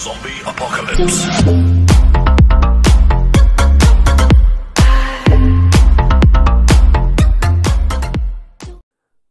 Zombie Apocalypse.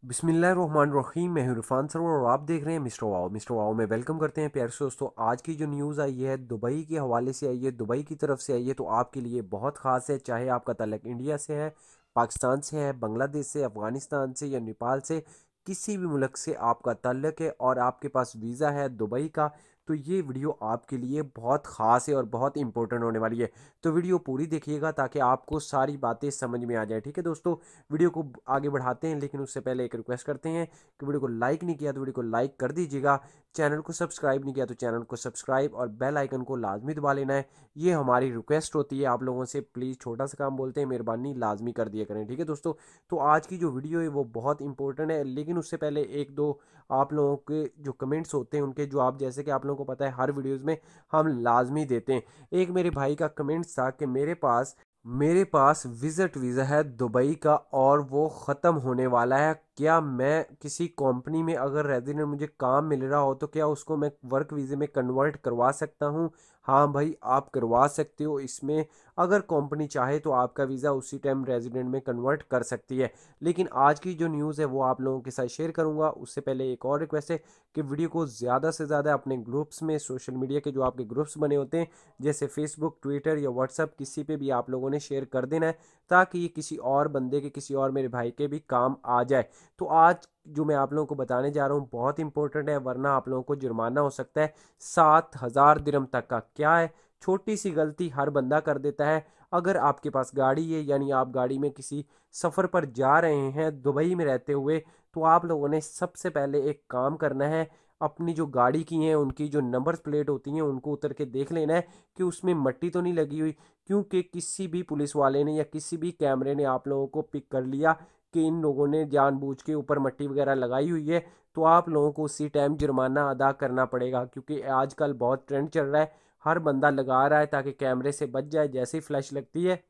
बिसमीम मैं Irfan server और आप देख रहे हैं मिस्टर वाओ मिस्टर वाओ में वेलकम करते हैं प्यारे दोस्तों आज की जो न्यूज़ आई है दुबई के हवाले से आई है दुबई की तरफ से आई है तो आपके लिए बहुत ख़ास है चाहे आपका तलक इंडिया से है पाकिस्तान से है बांग्लादेश से अफ़गानिस्तान से या नेपाल से किसी भी मुल्क से आपका तल्लक है और आपके पास वीज़ा है दुबई का तो ये वीडियो आपके लिए बहुत ख़ास है और बहुत इंपॉर्टेंट होने वाली है तो वीडियो पूरी देखिएगा ताकि आपको सारी बातें समझ में आ जाए ठीक है दोस्तों वीडियो को आगे बढ़ाते हैं लेकिन उससे पहले एक रिक्वेस्ट करते हैं कि वीडियो को लाइक नहीं किया तो वीडियो को लाइक कर दीजिएगा चैनल को सब्सक्राइब नहीं किया तो चैनल को सब्सक्राइब और बेल आइकन को लाजमी दबा लेना है ये हमारी रिक्वेस्ट होती है आप लोगों से प्लीज़ छोटा सा काम बोलते हैं मेहरबानी लाजमी कर दिया करें ठीक है दोस्तों तो आज की जो वीडियो है वो बहुत इंपॉर्टेंट है लेकिन उससे पहले एक दो आप लोगों के जो कमेंट्स होते हैं उनके जो आप जैसे कि आप लोगों को पता है हर वीडियोज़ में हम लाजमी देते हैं एक मेरे भाई का कमेंट्स था कि मेरे पास मेरे पास विज़िट वीज़ा है दुबई का और वो ख़त्म होने वाला है क्या मैं किसी कंपनी में अगर रेजिडेंट मुझे काम मिल रहा हो तो क्या उसको मैं वर्क वीज़े में कन्वर्ट करवा सकता हूँ हाँ भाई आप करवा सकते हो इसमें अगर कंपनी चाहे तो आपका वीज़ा उसी टाइम रेजिडेंट में कन्वर्ट कर सकती है लेकिन आज की जो न्यूज़ है वो आप लोगों के साथ शेयर करूँगा उससे पहले एक और रिक्वेस्ट है कि वीडियो को ज़्यादा से ज़्यादा अपने ग्रुप्स में सोशल मीडिया के जो आपके ग्रुप्स बने होते हैं जैसे फेसबुक ट्विटर या व्हाट्सअप किसी पर भी आप लोगों लोगों ने शेयर कर देना है ताकि ये किसी और बंदे के किसी और मेरे भाई के भी काम आ जाए तो आज जो मैं आप लोगों को बताने जा रहा हूँ बहुत इंपॉर्टेंट है वरना आप लोगों को जुर्माना हो सकता है सात हज़ार दिरम तक का क्या है छोटी सी गलती हर बंदा कर देता है अगर आपके पास गाड़ी है यानी आप गाड़ी में किसी सफ़र पर जा रहे हैं दुबई में रहते हुए तो आप लोगों ने सबसे पहले एक काम करना है अपनी जो गाड़ी की हैं उनकी जो नंबर प्लेट होती हैं उनको उतर के देख लेना है कि उसमें मट्टी तो नहीं लगी हुई क्योंकि किसी भी पुलिस वाले ने या किसी भी कैमरे ने आप लोगों को पिक कर लिया कि इन लोगों ने जानबूझ के ऊपर मट्टी वगैरह लगाई हुई है तो आप लोगों को उसी टाइम जुर्माना अदा करना पड़ेगा क्योंकि आजकल बहुत ट्रेंड चल रहा है हर बंदा लगा रहा है ताकि कैमरे से बच जाए जैसे ही फ्लैश लगती है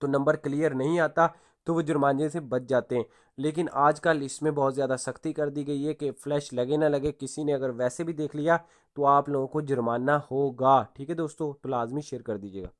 तो नंबर क्लियर नहीं आता तो वो जुर्माने से बच जाते हैं लेकिन आजकल इसमें बहुत ज़्यादा सख्ती कर दी गई है कि फ्लैश लगे ना लगे किसी ने अगर वैसे भी देख लिया तो आप लोगों को जुर्माना होगा ठीक है दोस्तों तो लाजमी शेयर कर दीजिएगा